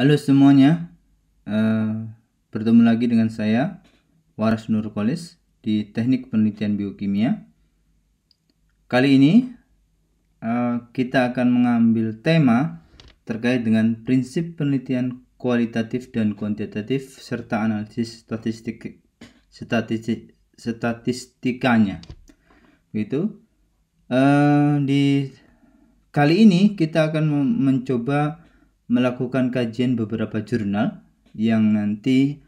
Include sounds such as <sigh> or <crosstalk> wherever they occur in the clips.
Halo semuanya, uh, bertemu lagi dengan saya Waras Nur di Teknik Penelitian Biokimia. Kali ini uh, kita akan mengambil tema terkait dengan prinsip penelitian kualitatif dan kuantitatif serta analisis statistik statistik statistikanya. Begitu. Uh, eh, di kali ini kita akan mencoba melakukan kajian beberapa jurnal yang nanti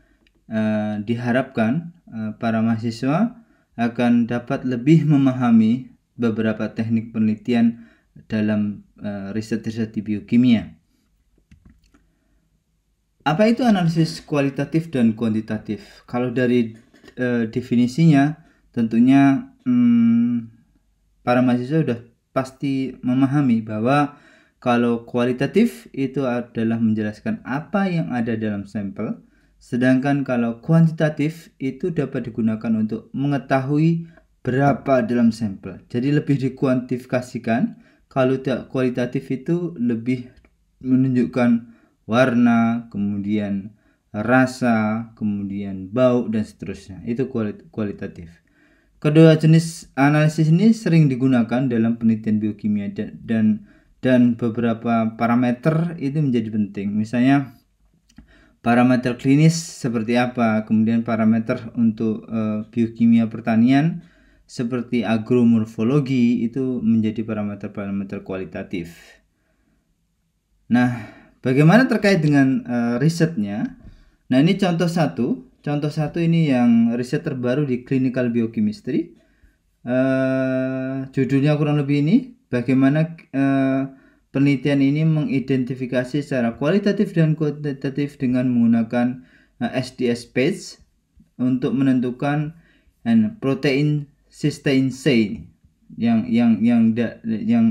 uh, diharapkan uh, para mahasiswa akan dapat lebih memahami beberapa teknik penelitian dalam uh, riset-riset di biokimia. Apa itu analisis kualitatif dan kuantitatif? Kalau dari uh, definisinya, tentunya hmm, para mahasiswa sudah pasti memahami bahwa kalau kualitatif itu adalah menjelaskan apa yang ada dalam sampel, sedangkan kalau kuantitatif itu dapat digunakan untuk mengetahui berapa dalam sampel. Jadi lebih dikuantifikasikan, kalau tidak kualitatif itu lebih menunjukkan warna, kemudian rasa, kemudian bau dan seterusnya. Itu kualitatif. Kedua jenis analisis ini sering digunakan dalam penelitian biokimia dan, dan dan beberapa parameter itu menjadi penting. Misalnya parameter klinis seperti apa, kemudian parameter untuk uh, biokimia pertanian seperti agromorfologi itu menjadi parameter-parameter kualitatif. Nah, bagaimana terkait dengan uh, risetnya? Nah, ini contoh satu. Contoh satu ini yang riset terbaru di clinical biochemistry. Uh, judulnya kurang lebih ini Bagaimana uh, penelitian ini mengidentifikasi secara kualitatif dan kuantitatif dengan menggunakan uh, eh, SDS page untuk menentukan uh, protein sustain C yang yang yang yang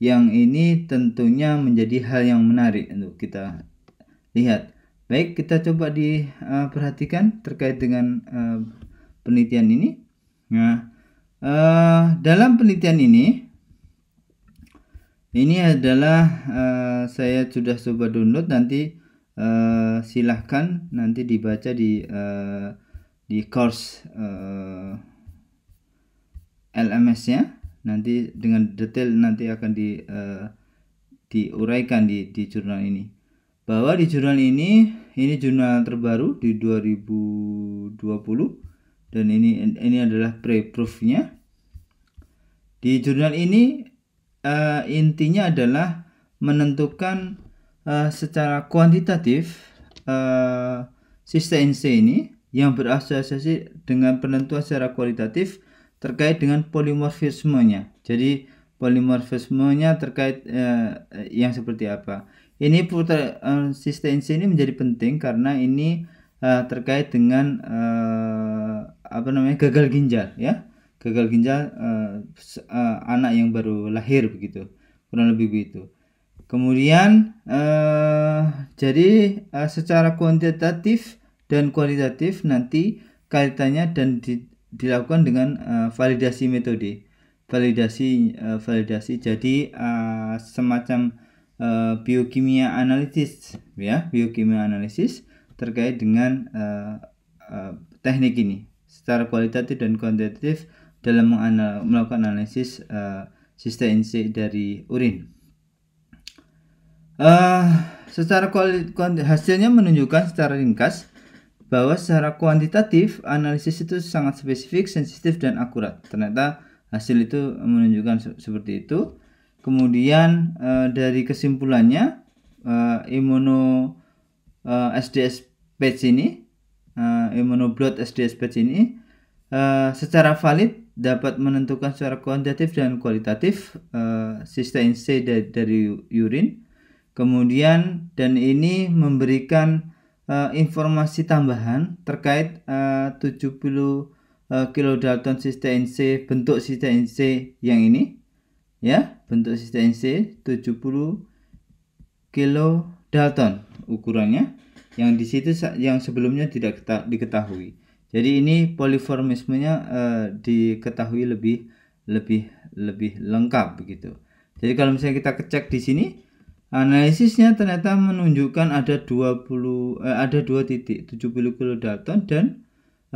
yang ini tentunya menjadi hal yang menarik untuk kita lihat. Baik, kita coba diperhatikan uh, terkait dengan uh, penelitian ini. Nah, uh, dalam penelitian ini ini adalah uh, saya sudah coba download nanti uh, silahkan nanti dibaca di uh, di course uh, LMS-nya nanti dengan detail nanti akan di uh, diuraikan di di jurnal ini bahwa di jurnal ini ini jurnal terbaru di 2020 dan ini ini adalah pre-proofnya di jurnal ini uh, intinya adalah menentukan uh, secara kuantitatif uh, eh, sistem NC ini yang berasosiasi dengan penentuan secara kualitatif terkait dengan polimorfismenya. Jadi polimorfismenya terkait uh, yang seperti apa. Ini putar uh, sistem NC ini menjadi penting karena ini uh, terkait dengan uh, apa namanya gagal ginjal ya gagal ginjal uh, uh, anak yang baru lahir begitu kurang lebih begitu kemudian uh, jadi uh, secara kuantitatif dan kualitatif nanti kaitannya dan di, dilakukan dengan uh, validasi metode validasi uh, validasi jadi uh, semacam uh, biokimia analisis ya biokimia analisis terkait dengan uh, uh, teknik ini secara kualitatif dan kuantitatif dalam melakukan analisis uh, sistensi dari urin. Uh, secara hasilnya menunjukkan secara ringkas bahwa secara kuantitatif analisis itu sangat spesifik, sensitif dan akurat. Ternyata hasil itu menunjukkan seperti itu. Kemudian uh, dari kesimpulannya uh, imuno uh, SDS batch ini, uh, imunoblot SDS batch ini uh, secara valid dapat menentukan secara kuantitatif dan kualitatif uh, sistem C dari, dari urin. Kemudian dan ini memberikan uh, informasi tambahan terkait eh, uh, 70 uh, eh, kilodalton sistem C bentuk sistem C yang ini ya, bentuk sistem C 70 kilodalton ukurannya yang di situ yang sebelumnya tidak diketahui. Jadi ini poliformismenya eh, diketahui lebih lebih lebih lengkap begitu. Jadi kalau misalnya kita cek di sini analisisnya ternyata menunjukkan ada 20 eh, ada dua titik 70 kilodalton dan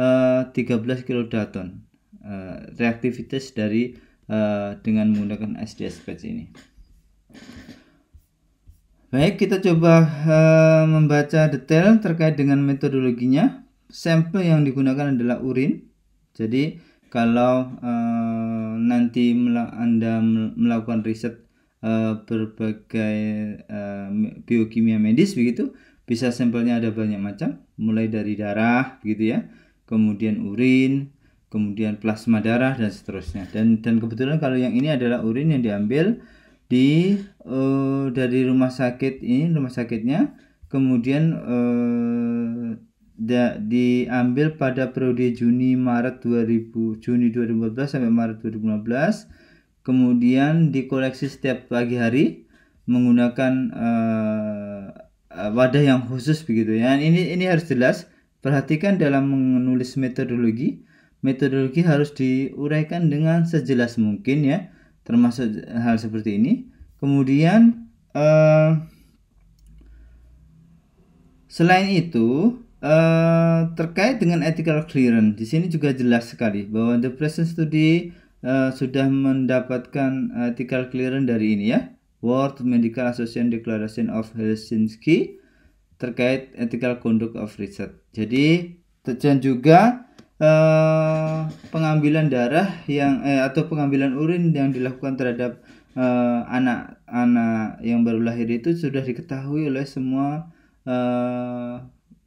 eh, 13 kilodalton eh, reaktivitas dari eh, dengan menggunakan SDS patch ini. Baik, kita coba uh, membaca detail terkait dengan metodologinya sampel yang digunakan adalah urin. Jadi kalau uh, nanti Anda melakukan riset uh, berbagai uh, biokimia medis begitu, bisa sampelnya ada banyak macam, mulai dari darah begitu ya, kemudian urin, kemudian plasma darah dan seterusnya. Dan dan kebetulan kalau yang ini adalah urin yang diambil di uh, dari rumah sakit ini rumah sakitnya kemudian uh, da, diambil pada periode Juni Maret 2000 Juni 2014 sampai Maret 2015 kemudian dikoleksi setiap pagi hari menggunakan uh, wadah yang khusus begitu ya nah, ini ini harus jelas perhatikan dalam menulis metodologi metodologi harus diuraikan dengan sejelas mungkin ya termasuk hal seperti ini kemudian uh, selain itu Uh, terkait dengan ethical clearance, di sini juga jelas sekali bahwa the present study uh, sudah mendapatkan ethical clearance dari ini ya, World Medical Association Declaration of Helsinki terkait ethical conduct of research. Jadi dan juga uh, pengambilan darah yang eh, atau pengambilan urin yang dilakukan terhadap anak-anak uh, yang baru lahir itu sudah diketahui oleh semua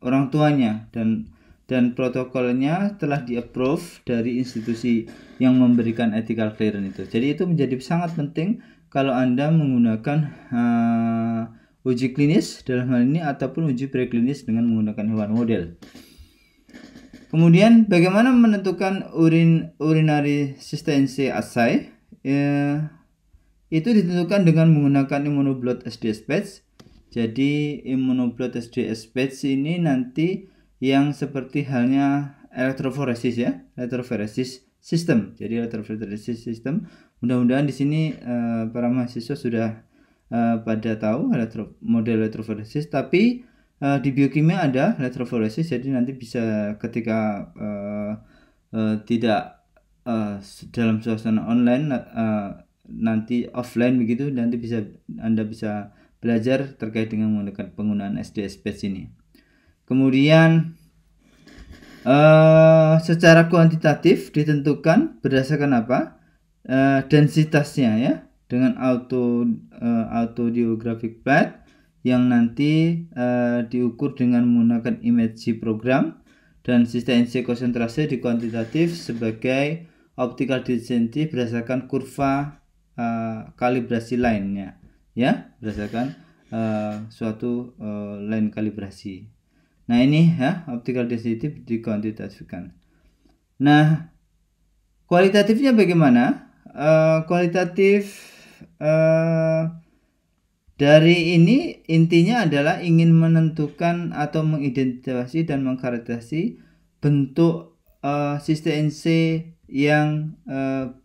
orang tuanya dan dan protokolnya telah di-approve dari institusi yang memberikan ethical clearance itu. Jadi itu menjadi sangat penting kalau Anda menggunakan uh, uji klinis dalam hal ini ataupun uji preklinis dengan menggunakan hewan model. Kemudian bagaimana menentukan urin urinary asai? assay? Eh, itu ditentukan dengan menggunakan immunoblot SDS batch jadi immunoblot batch ini nanti yang seperti halnya elektroforesis ya, elektroforesis sistem. Jadi elektroforesis sistem. Mudah-mudahan di sini uh, para mahasiswa sudah uh, pada tahu elektro, model elektroforesis, tapi uh, di biokimia ada elektroforesis. Jadi nanti bisa ketika uh, uh, tidak uh, dalam suasana online uh, nanti offline begitu nanti bisa Anda bisa belajar terkait dengan menggunakan penggunaan Space ini. Kemudian uh, secara kuantitatif ditentukan berdasarkan apa? Uh, densitasnya ya dengan auto uh, eh, auto geographic plate yang nanti uh, diukur dengan menggunakan image program dan sistensi konsentrasi di kuantitatif sebagai optical density berdasarkan kurva uh, kalibrasi lainnya ya berdasarkan uh, suatu uh, eh, line kalibrasi. Nah ini ya optical density dikuantitatifkan. Nah kualitatifnya bagaimana? Uh, kualitatif uh, dari ini intinya adalah ingin menentukan atau mengidentifikasi dan mengkarakterisasi bentuk uh, sistensi yang uh,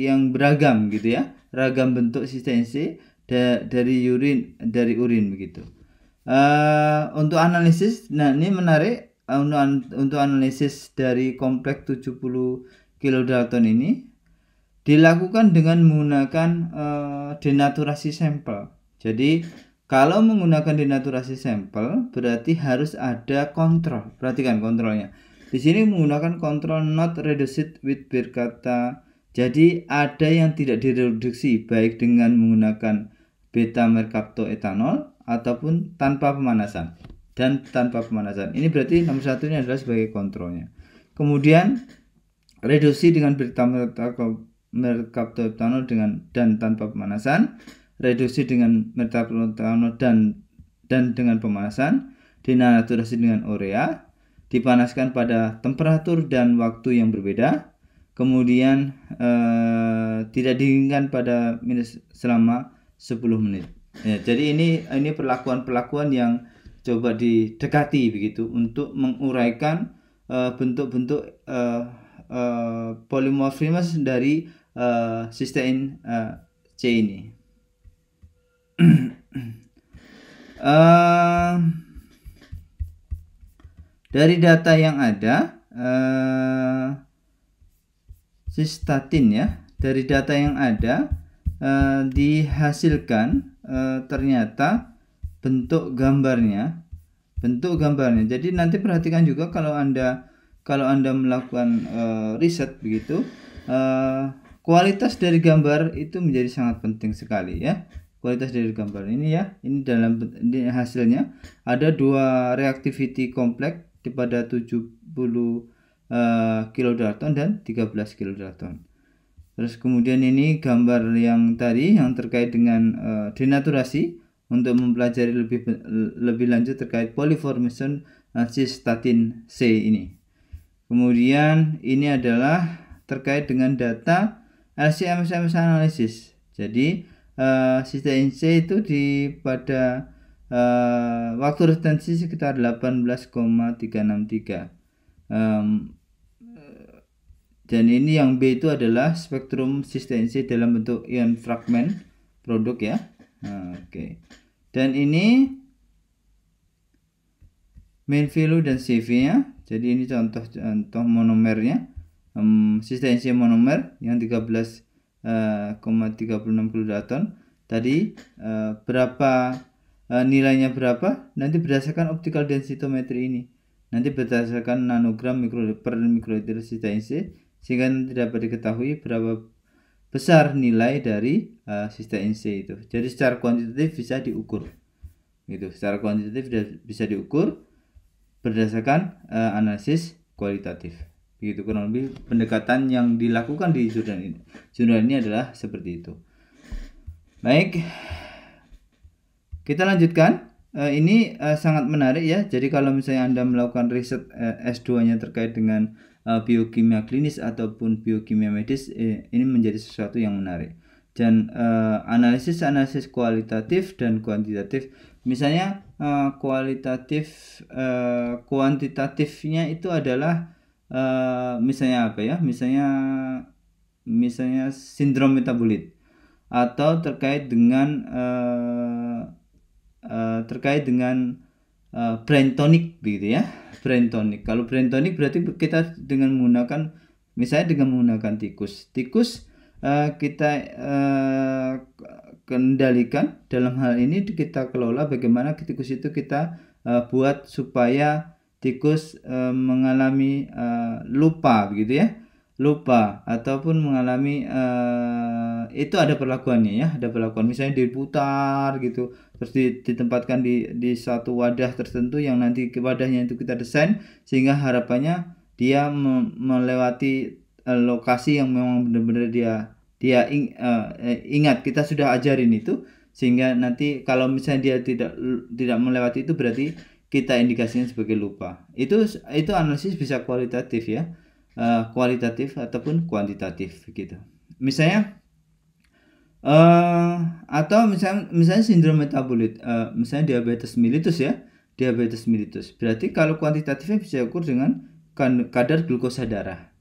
yang beragam gitu ya ragam bentuk sistensi da dari urin dari urin begitu. Uh, untuk analisis, nah ini menarik uh, untuk, untuk analisis dari kompleks 70 kilodalton ini dilakukan dengan menggunakan uh, denaturasi sampel. Jadi kalau menggunakan denaturasi sampel berarti harus ada kontrol. Perhatikan kontrolnya. Di sini menggunakan kontrol not reduced with Birkata. Jadi ada yang tidak direduksi baik dengan menggunakan beta etanol ataupun tanpa pemanasan dan tanpa pemanasan. Ini berarti nomor satu ini adalah sebagai kontrolnya. Kemudian reduksi dengan beta merkaptoetanol dengan dan tanpa pemanasan, reduksi dengan merkaptoetanol dan dan dengan pemanasan, dinaturasi dengan urea, dipanaskan pada temperatur dan waktu yang berbeda, kemudian eh, tidak dinginkan pada minus selama 10 menit. Ya, jadi ini ini perlakuan-perlakuan yang coba didekati begitu untuk menguraikan eh, bentuk-bentuk uh, uh, uh, polimorfisme dari uh, sistem uh, C ini. uh, <clears throat> dari data yang ada uh, sistatin ya, dari data yang ada eh, dihasilkan eh, ternyata bentuk gambarnya bentuk gambarnya. Jadi nanti perhatikan juga kalau Anda kalau Anda melakukan uh, riset begitu uh, kualitas dari gambar itu menjadi sangat penting sekali ya. Kualitas dari gambar ini ya, ini dalam ini hasilnya ada dua reactivity kompleks pada 70 uh, eh, kilodalton dan 13 kilodalton. Terus kemudian ini gambar yang tadi yang terkait dengan uh, denaturasi untuk mempelajari lebih lebih lanjut terkait polyformation uh, cystatin C ini. Kemudian ini adalah terkait dengan data LCMSMS analysis. Jadi uh, eh, cystatin C itu di pada uh, waktu retensi sekitar 18,363 um, dan ini yang B itu adalah spektrum sistensi dalam bentuk ion fragmen produk ya. Nah, oke. Dan ini main value dan CV-nya. Jadi ini contoh-contoh monomernya. Um, sistensi monomer yang 13,36 eh, uh, kilodalton. Tadi uh, berapa uh, nilainya berapa? Nanti berdasarkan optical densitometer ini. Nanti berdasarkan nanogram mikro per mikroliter sistensi sehingga dapat diketahui berapa besar nilai dari uh, sistem itu. Jadi secara kuantitatif bisa diukur. Gitu, secara kuantitatif bisa diukur berdasarkan uh, analisis kualitatif. Begitu kurang lebih pendekatan yang dilakukan di jurnal ini. Jurnal ini adalah seperti itu. Baik. Kita lanjutkan. Uh, ini uh, sangat menarik ya. Jadi kalau misalnya Anda melakukan riset uh, S2-nya terkait dengan Eh, biokimia klinis ataupun biokimia medis eh, ini menjadi sesuatu yang menarik dan eh, analisis-analisis kualitatif dan kuantitatif misalnya uh, kualitatif uh, kuantitatifnya itu adalah uh, misalnya apa ya misalnya misalnya sindrom metabolit atau terkait dengan uh, uh, terkait dengan Eh, brain tonic begitu ya brain tonic kalau brain tonic berarti kita dengan menggunakan misalnya dengan menggunakan tikus tikus uh, kita uh, kendalikan dalam hal ini kita kelola bagaimana tikus itu kita uh, buat supaya tikus uh, mengalami uh, lupa begitu ya lupa ataupun mengalami uh, itu ada perlakuannya ya ada perlakuan misalnya diputar gitu terus ditempatkan di di satu wadah tertentu yang nanti wadahnya itu kita desain sehingga harapannya dia me melewati uh, lokasi yang memang benar-benar dia dia ing, uh, ingat kita sudah ajarin itu sehingga nanti kalau misalnya dia tidak tidak melewati itu berarti kita indikasinya sebagai lupa itu itu analisis bisa kualitatif ya uh, kualitatif ataupun kuantitatif gitu misalnya Eh, atau misalnya misalnya sindrom metabolit, uh, misalnya diabetes mellitus ya, diabetes mellitus. Berarti kalau kuantitatifnya bisa diukur dengan kan, kadar glukosa darah,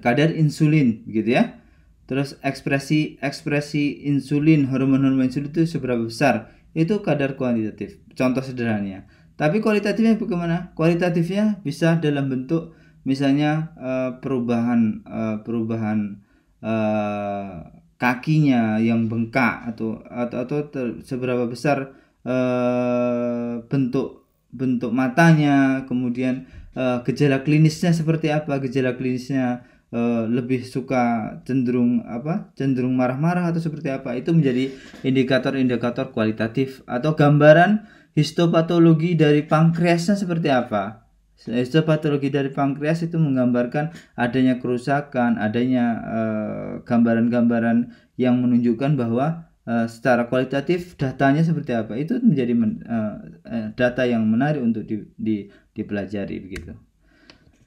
kadar insulin, gitu ya. Terus ekspresi ekspresi insulin, hormon-hormon insulin itu seberapa besar? Itu kadar kuantitatif. Contoh sederhananya. Tapi kualitatifnya bagaimana? Kualitatifnya bisa dalam bentuk misalnya uh, perubahan uh, perubahan uh, kakinya yang bengkak atau atau, atau ter, seberapa besar uh, bentuk bentuk matanya, kemudian uh, gejala klinisnya seperti apa, gejala klinisnya Uh, lebih suka cenderung apa cenderung marah-marah atau seperti apa itu menjadi indikator-indikator kualitatif atau gambaran histopatologi dari pankreasnya seperti apa Histopatologi dari pankreas itu menggambarkan adanya kerusakan, adanya eh, gambaran-gambaran uh, yang menunjukkan bahwa uh, secara kualitatif datanya seperti apa. Itu menjadi men, uh, data yang menarik untuk di, di, dipelajari begitu.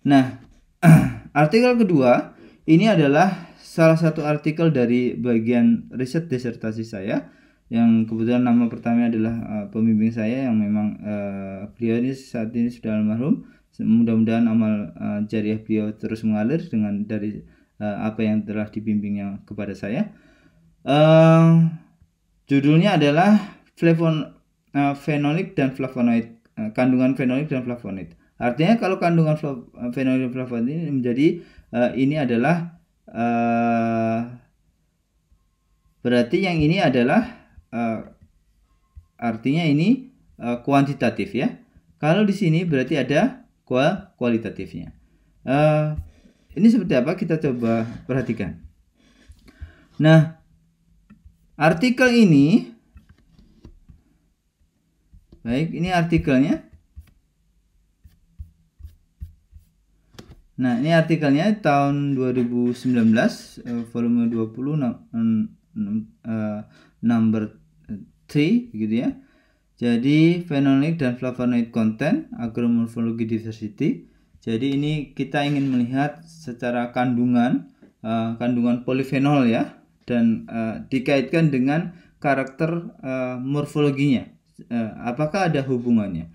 Nah, <clears throat> artikel kedua ini adalah salah satu artikel dari bagian riset disertasi saya yang kebetulan nama pertama adalah uh, pembimbing saya yang memang uh, beliau ini saat ini sudah almarhum mudah-mudahan amal uh, jariah beliau terus mengalir dengan dari uh, apa yang telah dibimbingnya kepada saya uh, judulnya adalah flavon uh, fenolik dan flavonoid uh, kandungan fenolik dan flavonoid artinya kalau kandungan fenolik dan flavonoid ini menjadi uh, ini adalah uh, berarti yang ini adalah uh, artinya ini uh, kuantitatif ya kalau di sini berarti ada kualitatifnya. Uh, ini seperti apa kita coba perhatikan. Nah, artikel ini baik, ini artikelnya. Nah, ini artikelnya tahun 2019 eh, volume 20 eh, number 3 gitu ya. Jadi phenolic dan flavonoid content agromorphology diversity. Jadi ini kita ingin melihat secara kandungan uh, kandungan polifenol ya dan uh, dikaitkan dengan karakter uh, morfologinya. Uh, apakah ada hubungannya?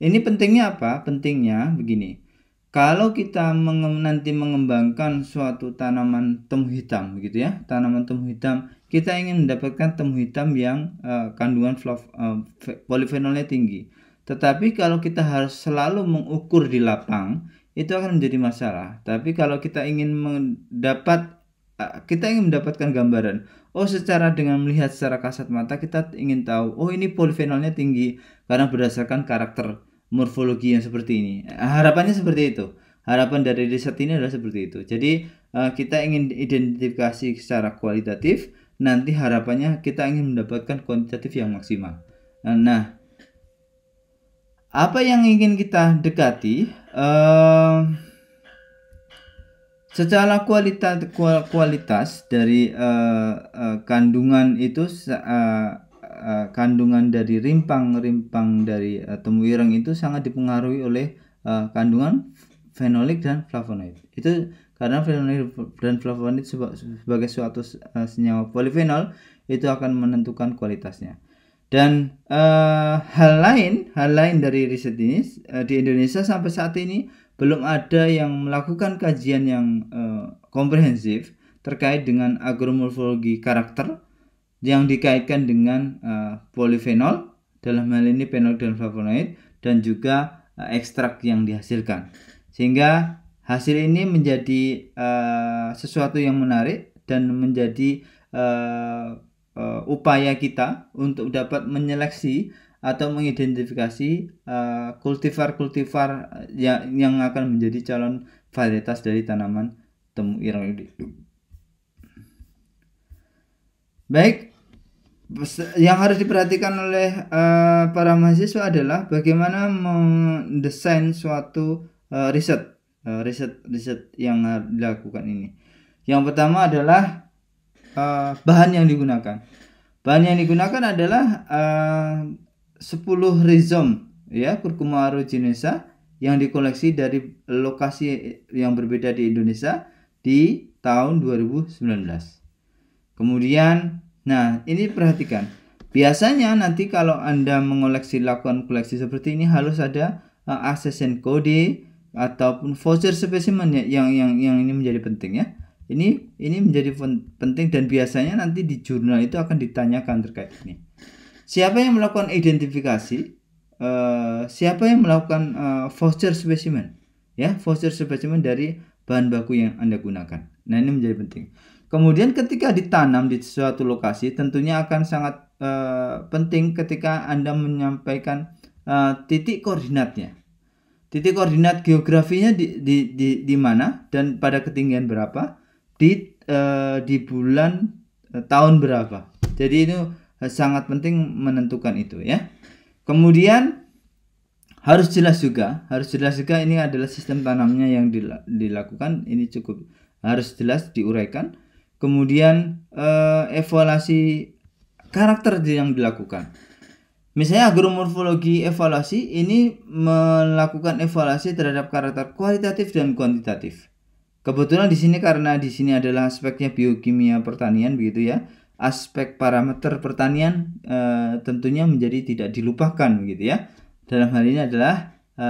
Ini pentingnya apa? Pentingnya begini. Kalau kita menge nanti mengembangkan suatu tanaman temu hitam begitu ya, tanaman temu hitam kita ingin mendapatkan temu hitam yang uh, kandungan flav, uh, eh, polifenolnya tinggi. Tetapi kalau kita harus selalu mengukur di lapang, itu akan menjadi masalah. Tapi kalau kita ingin mendapat eh, kita ingin mendapatkan gambaran, oh secara dengan melihat secara kasat mata kita ingin tahu, oh ini polifenolnya tinggi karena berdasarkan karakter morfologi yang seperti ini. Harapannya seperti itu. Harapan dari riset ini adalah seperti itu. Jadi kita ingin identifikasi secara kualitatif nanti harapannya kita ingin mendapatkan kuantitatif yang maksimal. Eh, nah, apa yang ingin kita dekati uh, secara kualita kualitas dari uh, uh, kandungan itu uh, uh, kandungan dari rimpang-rimpang dari uh, temuyirang itu sangat dipengaruhi oleh uh, kandungan fenolik dan flavonoid itu karena flavonoid dan flavonoid sebagai suatu eh, senyawa polifenol itu akan menentukan kualitasnya. Dan uh, hal lain, hal lain dari riset ini uh, di Indonesia sampai saat ini belum ada yang melakukan kajian yang uh, komprehensif terkait dengan agromorfologi karakter yang dikaitkan dengan uh, polifenol dalam hal ini penol dan flavonoid dan juga uh, ekstrak yang dihasilkan. Sehingga Hasil ini menjadi uh, sesuatu yang menarik dan menjadi uh, uh, upaya kita untuk dapat menyeleksi atau mengidentifikasi kultivar-kultivar uh, yang, yang akan menjadi calon varietas dari tanaman temu ini. Baik, yang harus diperhatikan oleh uh, para mahasiswa adalah bagaimana mendesain suatu uh, riset riset-riset eh, yang dilakukan ini. Yang pertama adalah uh, bahan yang digunakan. Bahan yang digunakan adalah eh, uh, 10 rizom ya kurkuma aeruginosa yang dikoleksi dari lokasi yang berbeda di Indonesia di tahun 2019. Kemudian, nah ini perhatikan. Biasanya nanti kalau Anda mengoleksi lakukan koleksi seperti ini harus ada uh, kode. code ataupun voucher spesimen ya yang yang yang ini menjadi penting ya. Ini ini menjadi penting dan biasanya nanti di jurnal itu akan ditanyakan terkait ini. Siapa yang melakukan identifikasi? Uh, siapa yang melakukan uh, eh, voucher spesimen? Ya, voucher spesimen dari bahan baku yang Anda gunakan. Nah, ini menjadi penting. Kemudian ketika ditanam di suatu lokasi, tentunya akan sangat uh, penting ketika Anda menyampaikan uh, titik koordinatnya Titik koordinat geografinya di di di, di mana dan pada ketinggian berapa di uh, di bulan uh, tahun berapa. Jadi itu eh, sangat penting menentukan itu ya. Kemudian harus jelas juga, harus jelas juga ini adalah sistem tanamnya yang dilakukan. Ini cukup harus jelas diuraikan. Kemudian evaluasi karakter yang dilakukan. Misalnya agromorfologi evaluasi ini melakukan evaluasi terhadap karakter kualitatif dan kuantitatif. Kebetulan di sini karena di sini adalah aspeknya biokimia pertanian begitu ya. Aspek parameter pertanian e, tentunya menjadi tidak dilupakan begitu ya. Dalam hal ini adalah e,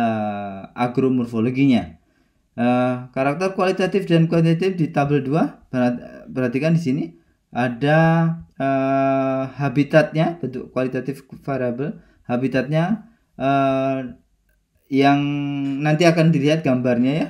agromorfologinya. E, karakter kualitatif dan kuantitatif di tabel 2 perhatikan di sini ada uh, habitatnya bentuk kualitatif variabel habitatnya uh, yang nanti akan dilihat gambarnya ya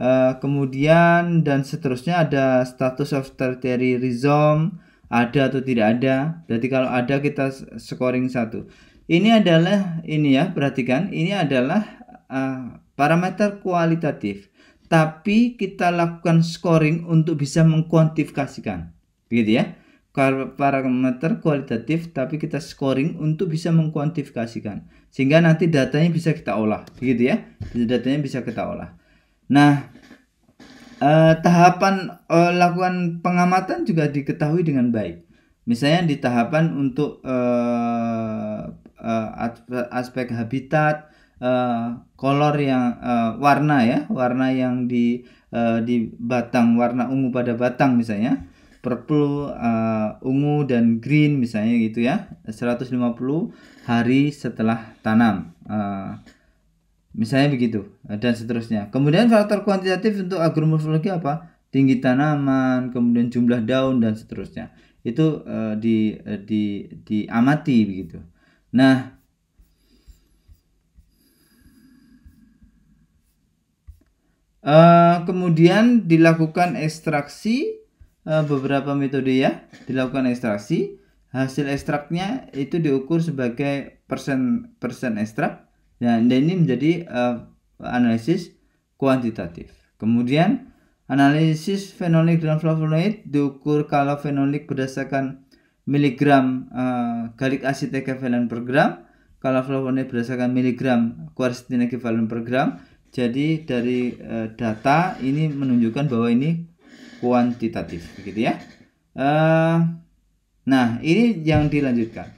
uh, kemudian dan seterusnya ada status of tertiary rhizome ada atau tidak ada berarti kalau ada kita scoring satu ini adalah ini ya perhatikan ini adalah uh, parameter kualitatif tapi kita lakukan scoring untuk bisa mengkuantifikasikan begitu ya parameter kualitatif tapi kita scoring untuk bisa mengkuantifikasikan sehingga nanti datanya bisa kita olah begitu ya datanya bisa kita olah nah eh, tahapan eh, lakukan pengamatan juga diketahui dengan baik misalnya di tahapan untuk eh, eh, aspek habitat eh, kolor color yang eh, warna ya warna yang di eh, di batang warna ungu pada batang misalnya purple, uh, ungu dan green misalnya gitu ya. 150 hari setelah tanam. Uh, misalnya begitu dan seterusnya. Kemudian faktor kuantitatif untuk agromorfologi apa? Tinggi tanaman, kemudian jumlah daun dan seterusnya. Itu uh, di uh, di diamati begitu. Nah, Uh, kemudian dilakukan ekstraksi Eh, beberapa metode ya dilakukan ekstraksi hasil ekstraknya itu diukur sebagai persen persen ekstrak nah, dan, ini menjadi uh, analisis kuantitatif kemudian analisis fenolik dan flavonoid diukur kalau fenolik berdasarkan miligram uh, galik asid ekivalen per gram kalau flavonoid berdasarkan miligram kuarsitin ekivalen per gram jadi dari uh, data ini menunjukkan bahwa ini kuantitatif begitu ya uh, nah ini yang dilanjutkan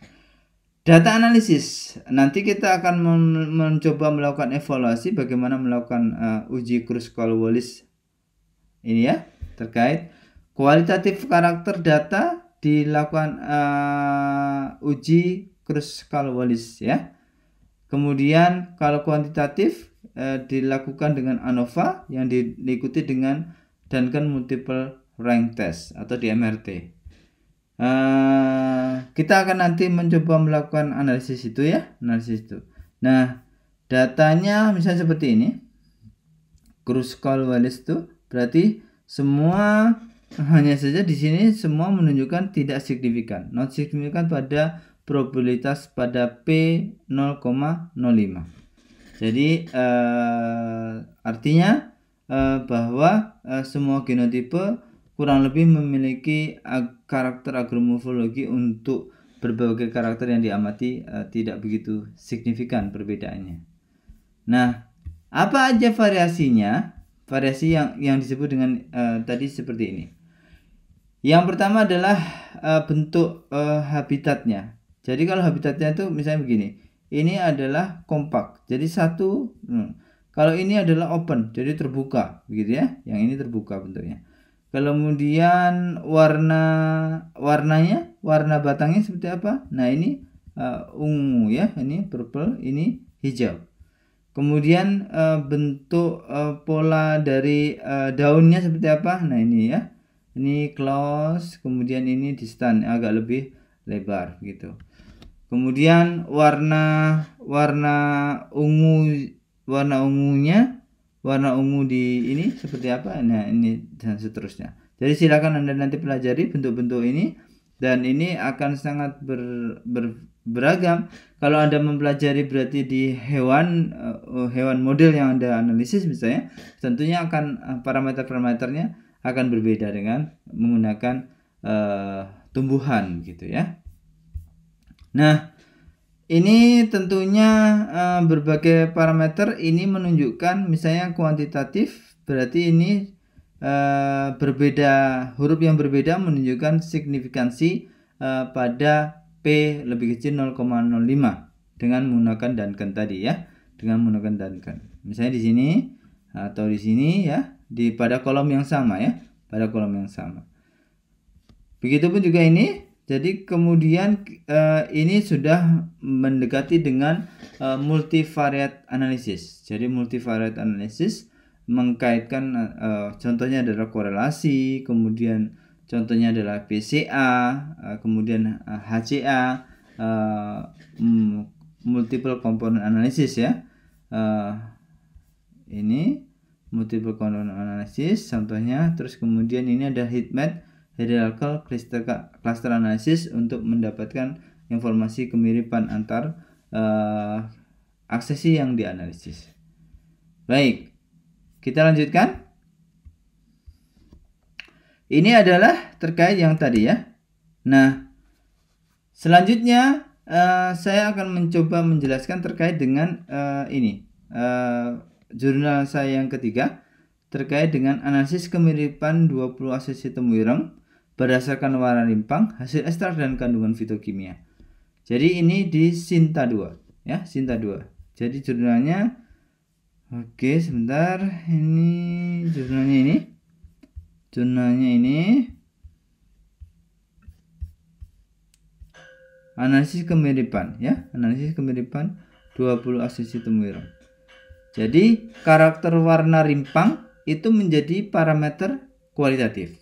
data analisis nanti kita akan mencoba melakukan evaluasi bagaimana melakukan uh, uji Kruskal Wallis ini ya terkait kualitatif karakter data dilakukan uh, uji Kruskal Wallis ya kemudian kalau kuantitatif uh, dilakukan dengan ANOVA yang di diikuti dengan dan kan multiple rank test atau di MRT. Uh, eh, kita akan nanti mencoba melakukan analisis itu ya, analisis itu. Nah, datanya misalnya seperti ini. call wireless itu berarti semua hanya saja di sini semua menunjukkan tidak signifikan. Not signifikan pada probabilitas pada P 0,05. Jadi uh, artinya Eh, bahwa eh, semua genotipe kurang lebih memiliki karakter agromorfologi untuk berbagai karakter yang diamati eh, tidak begitu signifikan perbedaannya. Nah, apa aja variasinya? Variasi yang yang disebut dengan uh, tadi seperti ini. Yang pertama adalah uh, bentuk uh, habitatnya. Jadi kalau habitatnya itu misalnya begini, ini adalah kompak. Jadi satu hmm, kalau ini adalah open, jadi terbuka, begitu ya. Yang ini terbuka bentuknya. Kemudian warna warnanya, warna batangnya seperti apa? Nah, ini uh, ungu ya, ini purple, ini hijau. Kemudian uh, bentuk uh, pola dari uh, daunnya seperti apa? Nah, ini ya. Ini close, kemudian ini distan agak lebih lebar gitu. Kemudian warna warna ungu warna ungunya warna ungu di ini seperti apa nah ini dan seterusnya jadi silakan anda nanti pelajari bentuk-bentuk ini dan ini akan sangat ber, ber, beragam kalau anda mempelajari berarti di hewan eh, hewan model yang anda analisis misalnya tentunya akan uh, parameter-parameternya akan berbeda dengan menggunakan uh, tumbuhan gitu ya nah ini tentunya uh, berbagai parameter ini menunjukkan misalnya kuantitatif berarti ini uh, berbeda huruf yang berbeda menunjukkan signifikansi uh, pada P lebih kecil 0,05 dengan menggunakan danken tadi ya dengan menggunakan danken. Misalnya di sini atau di sini ya di pada kolom yang sama ya pada kolom yang sama. Begitupun juga ini jadi kemudian uh, ini sudah mendekati dengan uh, multivariate analisis. Jadi multivariate analisis mengkaitkan uh, contohnya adalah korelasi, kemudian contohnya adalah PCA, uh, kemudian uh, HCA, uh, multiple component analysis ya. Uh, ini multiple component analysis contohnya, terus kemudian ini ada heatmap hierarchical cluster, cluster analysis untuk mendapatkan informasi kemiripan antar uh, aksesi yang dianalisis. Baik, kita lanjutkan. Ini adalah terkait yang tadi ya. Nah, selanjutnya uh, saya akan mencoba menjelaskan terkait dengan uh, ini uh, jurnal saya yang ketiga terkait dengan analisis kemiripan 20 asesi temuireng berdasarkan warna rimpang hasil ekstrak dan kandungan fitokimia. Jadi ini di Sinta 2 ya, Sinta 2. Jadi jurnalnya Oke, sebentar. Ini jurnalnya ini. Jurnalnya ini. Analisis kemiripan ya, analisis kemiripan 20 asisi temuiran. Jadi, karakter warna rimpang itu menjadi parameter kualitatif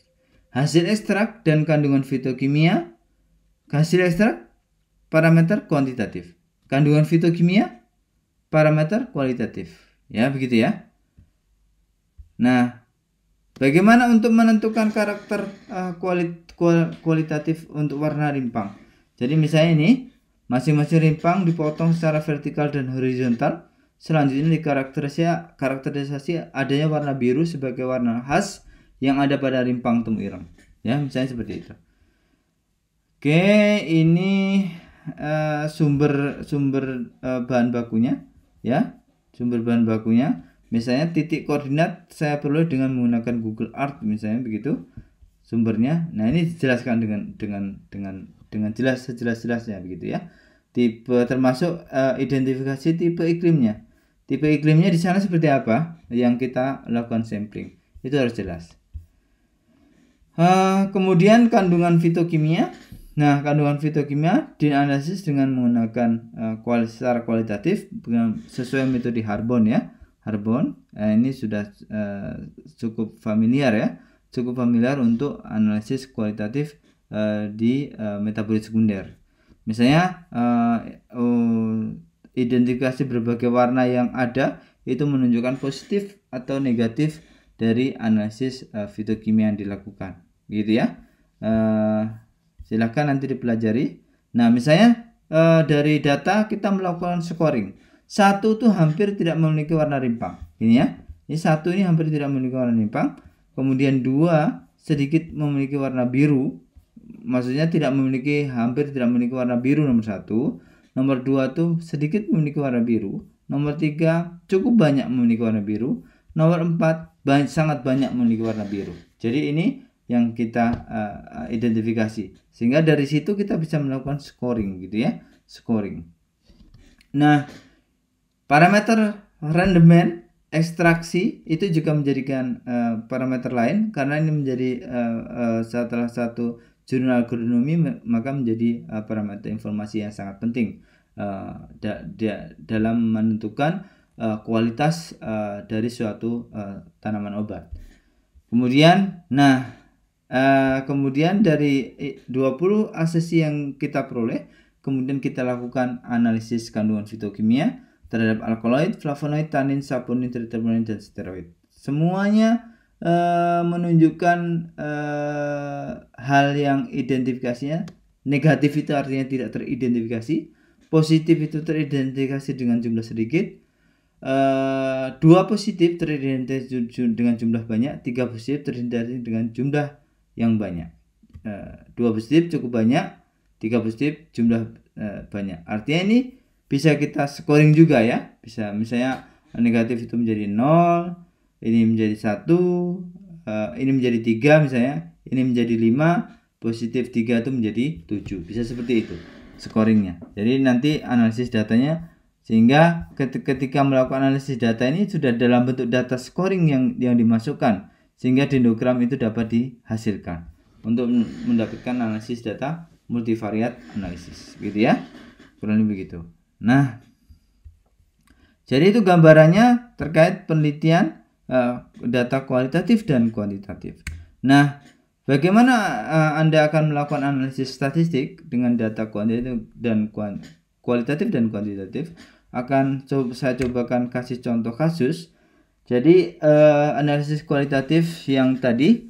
hasil ekstrak dan kandungan fitokimia, hasil ekstrak parameter kuantitatif, kandungan fitokimia parameter kualitatif. Ya, begitu ya. Nah, bagaimana untuk menentukan karakter uh, kualit, kual, kualitatif untuk warna rimpang? Jadi misalnya ini masing-masing rimpang dipotong secara vertikal dan horizontal. Selanjutnya dikarakterisasi karakterisasi adanya warna biru sebagai warna khas yang ada pada rimpang temu ireng. Ya, misalnya seperti itu. Oke, ini uh, sumber sumber uh, bahan bakunya ya. Sumber bahan bakunya misalnya titik koordinat saya perlu dengan menggunakan Google Earth misalnya begitu sumbernya. Nah, ini dijelaskan dengan dengan dengan dengan jelas sejelas-jelasnya begitu ya. Tipe termasuk uh, identifikasi tipe iklimnya. Tipe iklimnya di sana seperti apa yang kita lakukan sampling. Itu harus jelas. Uh, kemudian kandungan fitokimia. Nah, kandungan fitokimia dianalisis dengan menggunakan uh, secara kualitatif sesuai metode Harbon ya. Harbon uh, ini sudah uh, cukup familiar ya, cukup familiar untuk analisis kualitatif uh, di uh, metabolit sekunder. Misalnya uh, uh, identifikasi berbagai warna yang ada itu menunjukkan positif atau negatif dari analisis uh, fitokimia yang dilakukan gitu ya. Uh, eh, silahkan nanti dipelajari. Nah, misalnya uh, dari data kita melakukan scoring. Satu itu hampir tidak memiliki warna rimpang. Ini ya. Ini satu ini hampir tidak memiliki warna rimpang. Kemudian dua sedikit memiliki warna biru. Maksudnya tidak memiliki hampir tidak memiliki warna biru nomor satu. Nomor dua tuh sedikit memiliki warna biru. Nomor tiga cukup banyak memiliki warna biru. Nomor empat banyak, sangat banyak memiliki warna biru. Jadi ini yang kita uh, identifikasi. Sehingga dari situ kita bisa melakukan scoring gitu ya, scoring. Nah, parameter rendemen ekstraksi itu juga menjadikan uh, parameter lain karena ini menjadi uh, uh, salah satu jurnal agronomi maka menjadi uh, parameter informasi yang sangat penting uh, da da dalam menentukan uh, kualitas uh, dari suatu uh, tanaman obat. Kemudian, nah Eh, kemudian dari 20 eh, asesi yang kita peroleh, kemudian kita lakukan analisis kandungan fitokimia terhadap alkaloid, flavonoid, tanin, saponin, triterpenoid, dan steroid. Semuanya uh, menunjukkan uh, hal yang identifikasinya negatif itu artinya tidak teridentifikasi, positif itu teridentifikasi dengan jumlah sedikit, Uh, dua positif teridentifikasi dengan jumlah banyak, tiga positif teridentifikasi dengan jumlah yang banyak. Eh, dua positif cukup banyak, tiga positif jumlah eh, banyak. Artinya ini bisa kita scoring juga ya. Bisa misalnya negatif itu menjadi nol ini menjadi satu eh, ini menjadi tiga misalnya, ini menjadi lima positif tiga itu menjadi tujuh Bisa seperti itu scoringnya. Jadi nanti analisis datanya sehingga ketika melakukan analisis data ini sudah dalam bentuk data scoring yang yang dimasukkan sehingga dendrogram itu dapat dihasilkan untuk mendapatkan analisis data multivariat analisis gitu ya kurang lebih begitu nah jadi itu gambarannya terkait penelitian uh, data kualitatif dan kuantitatif nah bagaimana uh, anda akan melakukan analisis statistik dengan data kuantitatif dan kualitatif dan kuantitatif akan coba saya cobakan kasih contoh kasus jadi uh, analisis kualitatif yang tadi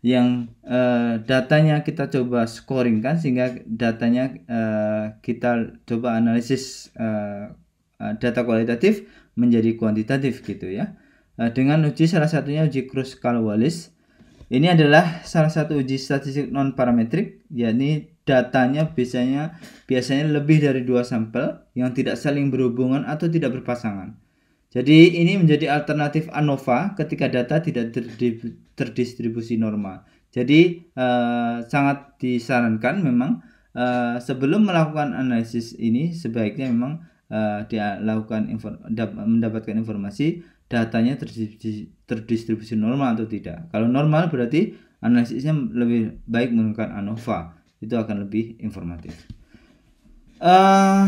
yang uh, datanya kita coba scoring kan sehingga datanya uh, kita coba analisis uh, data kualitatif menjadi kuantitatif gitu ya. Uh, dengan uji salah satunya uji Kruskal-Wallis. Ini adalah salah satu uji statistik non parametrik yakni datanya biasanya biasanya lebih dari dua sampel yang tidak saling berhubungan atau tidak berpasangan. Jadi ini menjadi alternatif ANOVA ketika data tidak terdistribusi normal. Jadi eh, sangat disarankan memang eh, sebelum melakukan analisis ini sebaiknya memang eh, dilakukan mendapatkan informasi datanya terdistribusi normal atau tidak. Kalau normal berarti analisisnya lebih baik menggunakan ANOVA. Itu akan lebih informatif. Uh,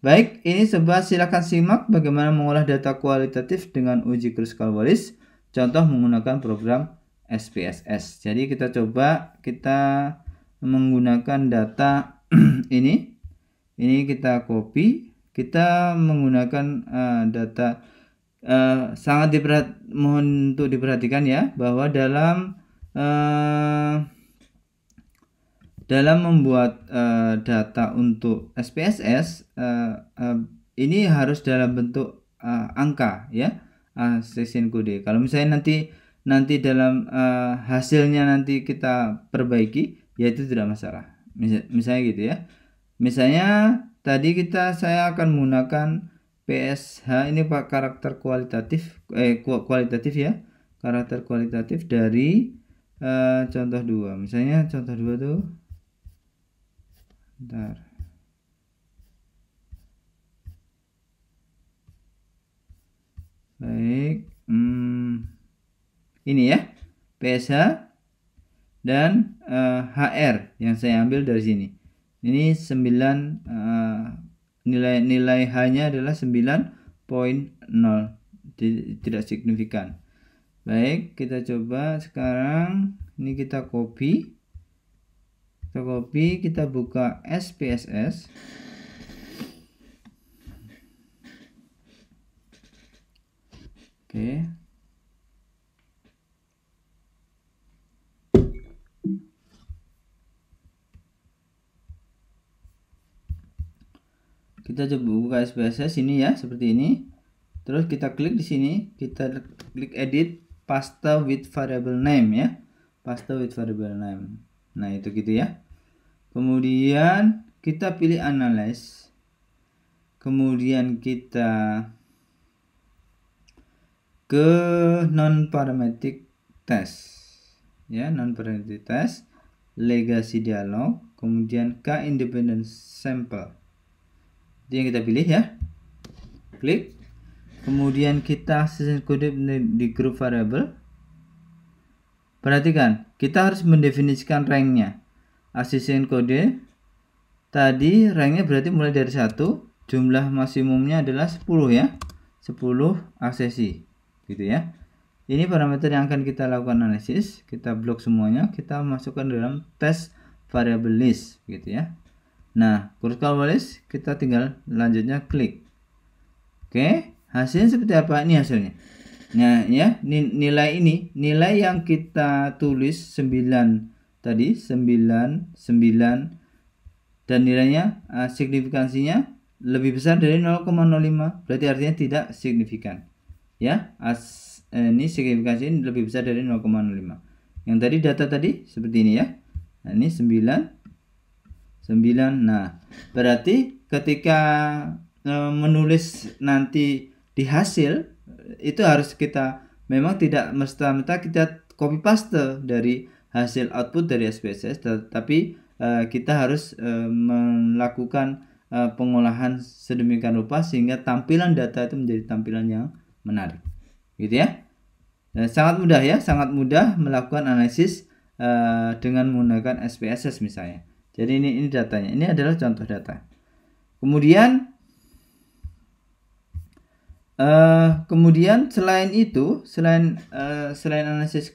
Baik, ini sebuah silakan simak bagaimana mengolah data kualitatif dengan uji Kruskal Wallis, contoh menggunakan program SPSS. Jadi kita coba kita menggunakan data <clears throat> ini. Ini kita copy, kita menggunakan uh, data uh, sangat diperhat mohon untuk diperhatikan ya bahwa dalam uh, dalam membuat uh, data untuk SPSS uh, uh, ini harus dalam bentuk uh, angka ya uh, session kode kalau misalnya nanti nanti dalam uh, hasilnya nanti kita perbaiki yaitu tidak masalah Mis misalnya gitu ya misalnya tadi kita saya akan menggunakan PSH ini pak karakter kualitatif eh kualitatif ya karakter kualitatif dari uh, contoh dua misalnya contoh dua tuh Där. Baik. Hmm. Ini ya. PSH dan uh, eh, HR yang saya ambil dari sini. Ini 9 uh, eh, nilai nilai H-nya adalah 9.0. Tidak signifikan. Baik, kita coba sekarang ini kita copy kita copy kita buka SPSS oke kita coba buka SPSS ini ya seperti ini terus kita klik di sini kita klik edit Paste with variable name ya Paste with variable name Nah, itu gitu ya. Kemudian kita pilih analyze. Kemudian kita ke non parametric test. Ya, non parametric test, legacy dialog, kemudian k independent sample. Itu yang kita pilih ya. Klik. Kemudian kita sesuai kode di group variable Perhatikan, kita harus mendefinisikan ranknya. Asisten kode tadi ranknya berarti mulai dari satu, jumlah maksimumnya adalah 10 ya. 10 aksesi gitu ya. Ini parameter yang akan kita lakukan analisis, kita blok semuanya, kita masukkan dalam test variable list gitu ya. Nah, kurkal walis kita tinggal lanjutnya klik. Oke, hasilnya seperti apa? Ini hasilnya. Nah, ya, nilai ini, nilai yang kita tulis 9 tadi 9 9 dan nilainya uh, signifikansinya lebih besar dari 0,05, berarti artinya tidak signifikan. Ya, as, eh, ini signifikansi ini lebih besar dari 0,05. Yang tadi data tadi seperti ini ya. Nah, ini 9 9. Nah, berarti ketika eh, menulis nanti di hasil itu harus kita memang tidak merta kita copy paste dari hasil output dari SPSS tetapi uh, kita harus uh, melakukan uh, pengolahan sedemikian rupa sehingga tampilan data itu menjadi tampilan yang menarik gitu ya Dan sangat mudah ya sangat mudah melakukan analisis uh, dengan menggunakan SPSS misalnya jadi ini ini datanya ini adalah contoh data kemudian Uh, kemudian selain itu, selain uh, selain analisis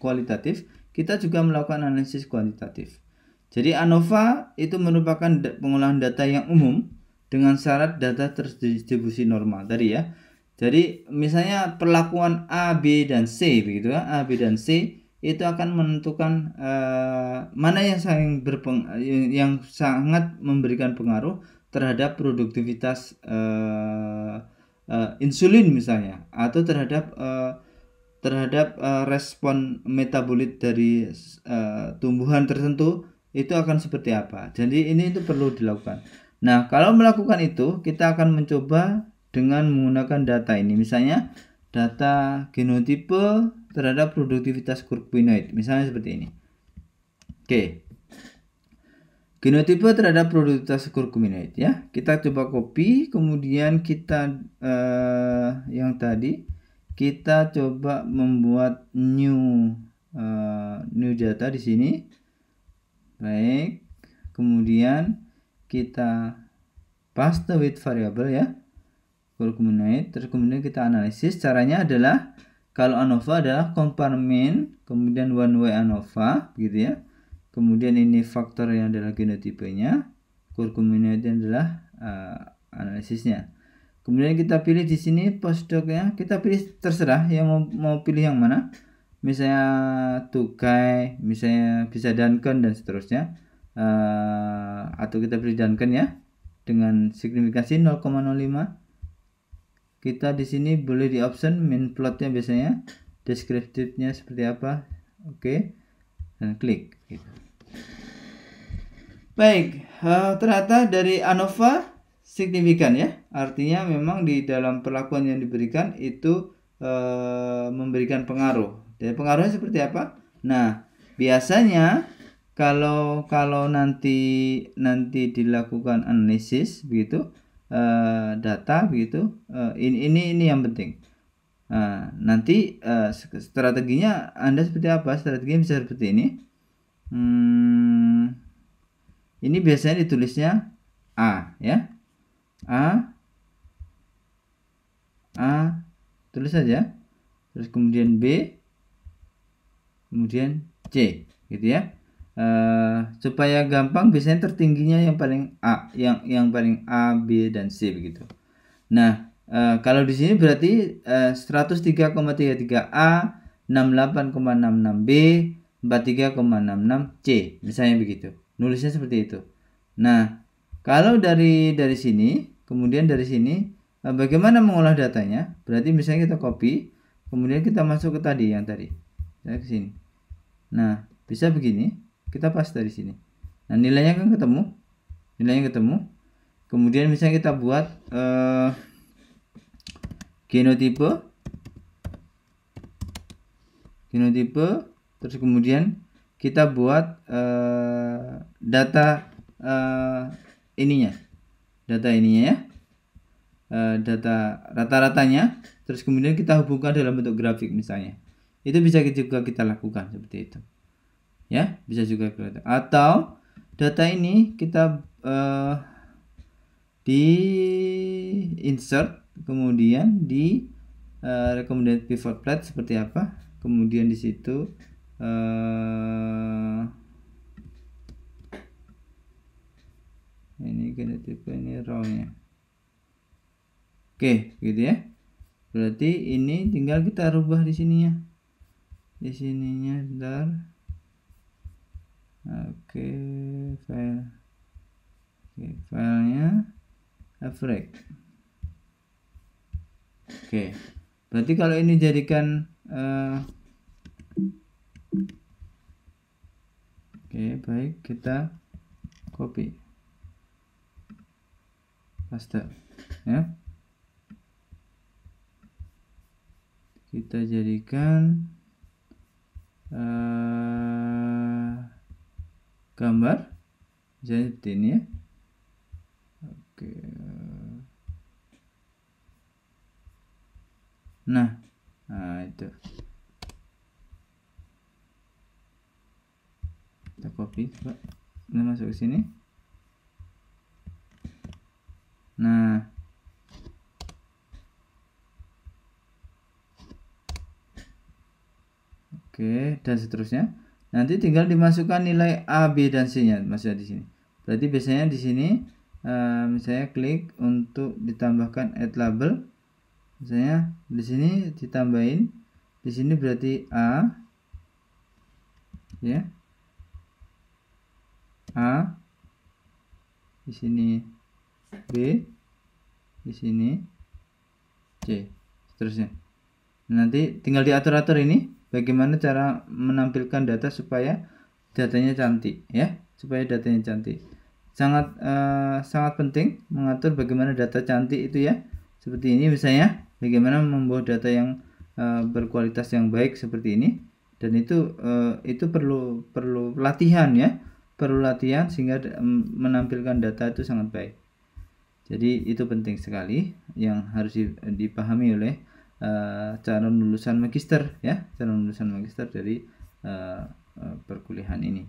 kualitatif, kita juga melakukan analisis kuantitatif. Jadi ANOVA itu merupakan pengolahan data yang umum dengan syarat data terdistribusi normal tadi ya. Jadi misalnya perlakuan A, B dan C begitu ya. A, B dan C itu akan menentukan uh, mana yang sangat berpeng yang sangat memberikan pengaruh terhadap produktivitas uh, uh, insulin misalnya atau terhadap uh, terhadap uh, respon metabolit dari uh, tumbuhan tertentu itu akan seperti apa. Jadi ini itu perlu dilakukan. Nah, kalau melakukan itu kita akan mencoba dengan menggunakan data ini. Misalnya data genotipe terhadap produktivitas kurkuminoid misalnya seperti ini. Oke. Genotipe terhadap produktivitas kurkuminate ya. Kita coba copy, kemudian kita uh, yang tadi kita coba membuat new uh, new data di sini. Baik. Kemudian kita paste with variable ya. Kurkuminate terus kemudian kita analisis caranya adalah kalau ANOVA adalah compare mean kemudian one way ANOVA gitu ya Kemudian ini faktor yang adalah genotipenya, kurkuminati adalah uh, analisisnya. Kemudian kita pilih di sini postdoc ya. Kita pilih terserah yang mau, mau pilih yang mana. Misalnya Tukai, misalnya bisa Duncan dan seterusnya. Uh, atau kita pilih Duncan ya dengan signifikansi 0,05. Kita di sini boleh di option min plotnya biasanya deskriptifnya seperti apa. Oke. Okay klik gitu. Baik, uh, ternyata dari ANOVA signifikan ya. Artinya memang di dalam perlakuan yang diberikan itu uh, memberikan pengaruh. Jadi pengaruhnya seperti apa? Nah, biasanya kalau kalau nanti nanti dilakukan analisis begitu uh, data begitu uh, ini ini ini yang penting. Nah, nanti uh, strateginya Anda seperti apa? strategi bisa seperti ini. Hmm, ini biasanya ditulisnya A, ya. A, A, tulis saja. Terus kemudian B, kemudian C, gitu ya. Uh, supaya gampang biasanya tertingginya yang paling A, yang yang paling A, B dan C begitu. Nah, Uh, kalau di sini berarti uh, 103,33A, 68,66B, 43,66C. Misalnya begitu. Nulisnya seperti itu. Nah, kalau dari dari sini, kemudian dari sini uh, bagaimana mengolah datanya? Berarti misalnya kita copy, kemudian kita masuk ke tadi yang tadi. Saya ke sini. Nah, bisa begini. Kita paste dari sini. Nah, nilainya kan ketemu. Nilainya ketemu. Kemudian misalnya kita buat uh, genotipe genotipe terus kemudian kita buat uh, data uh, ininya data ininya ya uh, data rata-ratanya terus kemudian kita hubungkan dalam bentuk grafik misalnya itu bisa juga kita lakukan seperti itu ya bisa juga kita atau data ini kita uh, di insert kemudian di uh, recommended pivot plate seperti apa kemudian di situ uh, ini kita tipe ini rownya oke gitu ya berarti ini tinggal kita rubah di sininya di sininya dar oke file oke filenya Afrek Oke. Berarti kalau ini jadikan uh, Oke, baik, kita copy. Paste. Ya. Kita jadikan uh, gambar jadi ini ya. Oke. Eh, Nah, nah itu. Kita copy coba. ini masuk ke sini. Nah, Oke, dan seterusnya. Nanti tinggal dimasukkan nilai A, B, dan C-nya Masih di sini. Berarti biasanya di sini eh, misalnya klik untuk ditambahkan add label misalnya di sini ditambahin di sini berarti a ya a di sini b di sini c seterusnya nanti tinggal diatur atur ini bagaimana cara menampilkan data supaya datanya cantik ya supaya datanya cantik sangat uh, sangat penting mengatur bagaimana data cantik itu ya seperti ini misalnya bagaimana membuat data yang eh, berkualitas yang baik seperti ini dan itu eh, itu perlu perlu latihan ya perlu latihan sehingga mm, menampilkan data itu sangat baik jadi itu penting sekali yang harus dipahami oleh eh, calon lulusan magister ya calon lulusan magister dari uh, perkuliahan ini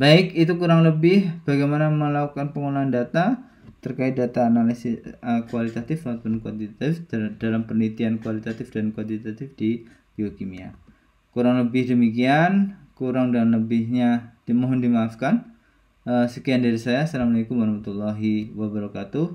baik itu kurang lebih bagaimana melakukan pengolahan data terkait data analisis uh, kualitatif maupun kuantitatif dalam penelitian kualitatif dan kuantitatif di biokimia. Kurang lebih demikian, kurang dan lebihnya dimohon dimaafkan. Uh, sekian dari saya. Assalamualaikum warahmatullahi wabarakatuh.